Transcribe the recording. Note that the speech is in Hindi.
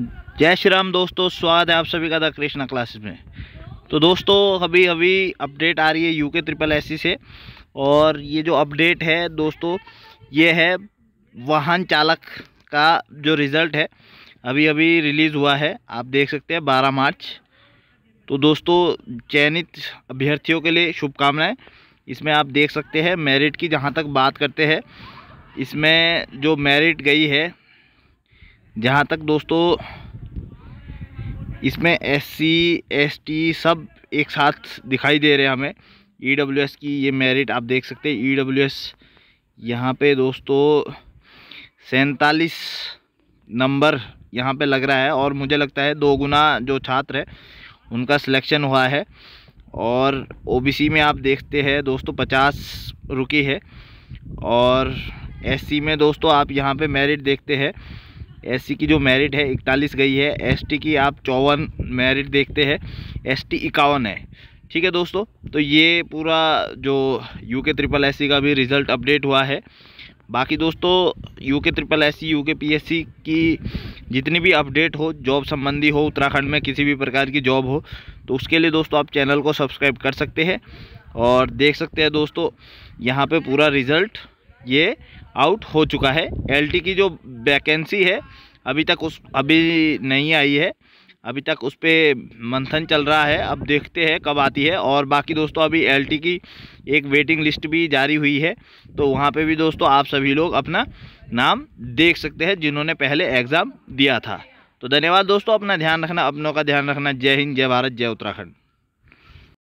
जय श्री राम दोस्तों स्वाद है आप सभी का द कृष्णा क्लासेस में तो दोस्तों अभी अभी अपडेट आ रही है यूके ट्रिपल एस से और ये जो अपडेट है दोस्तों ये है वाहन चालक का जो रिज़ल्ट है अभी अभी रिलीज़ हुआ है आप देख सकते हैं 12 मार्च तो दोस्तों चयनित अभ्यर्थियों के लिए शुभकामनाएं इसमें आप देख सकते हैं मेरिट की जहाँ तक बात करते हैं इसमें जो मेरिट गई है जहाँ तक दोस्तों इसमें एस सी एस टी सब एक साथ दिखाई दे रहे हैं हमें ई डब्ल्यू एस की ये मेरिट आप देख सकते हैं ई डब्ल्यू एस यहाँ पर दोस्तों सैंतालीस नंबर यहाँ पे लग रहा है और मुझे लगता है दो गुना जो छात्र है उनका सिलेक्शन हुआ है और ओबीसी में आप देखते हैं दोस्तों पचास रुकी है और एससी में दोस्तों आप यहाँ पे मेरिट देखते हैं एससी की जो मेरिट है इकतालीस गई है एसटी की आप चौवन मेरिट देखते हैं एसटी इक्यावन है ठीक है दोस्तों तो ये पूरा जो यू के ट्रिपल एस का भी रिज़ल्ट अपडेट हुआ है बाकी दोस्तों U K triple S U K P S C की जितनी भी अपडेट हो जॉब संबंधी हो उत्तराखंड में किसी भी प्रकार की जॉब हो तो उसके लिए दोस्तों आप चैनल को सब्सक्राइब कर सकते हैं और देख सकते हैं दोस्तों यहाँ पे पूरा रिज़ल्ट ये आउट हो चुका है एल की जो वैकेंसी है अभी तक उस अभी नहीं आई है अभी तक उस पर मंथन चल रहा है अब देखते हैं कब आती है और बाकी दोस्तों अभी एल की एक वेटिंग लिस्ट भी जारी हुई है तो वहाँ पे भी दोस्तों आप सभी लोग अपना नाम देख सकते हैं जिन्होंने पहले एग्ज़ाम दिया था तो धन्यवाद दोस्तों अपना ध्यान रखना अपनों का ध्यान रखना जय हिंद जय भारत जय उत्तराखंड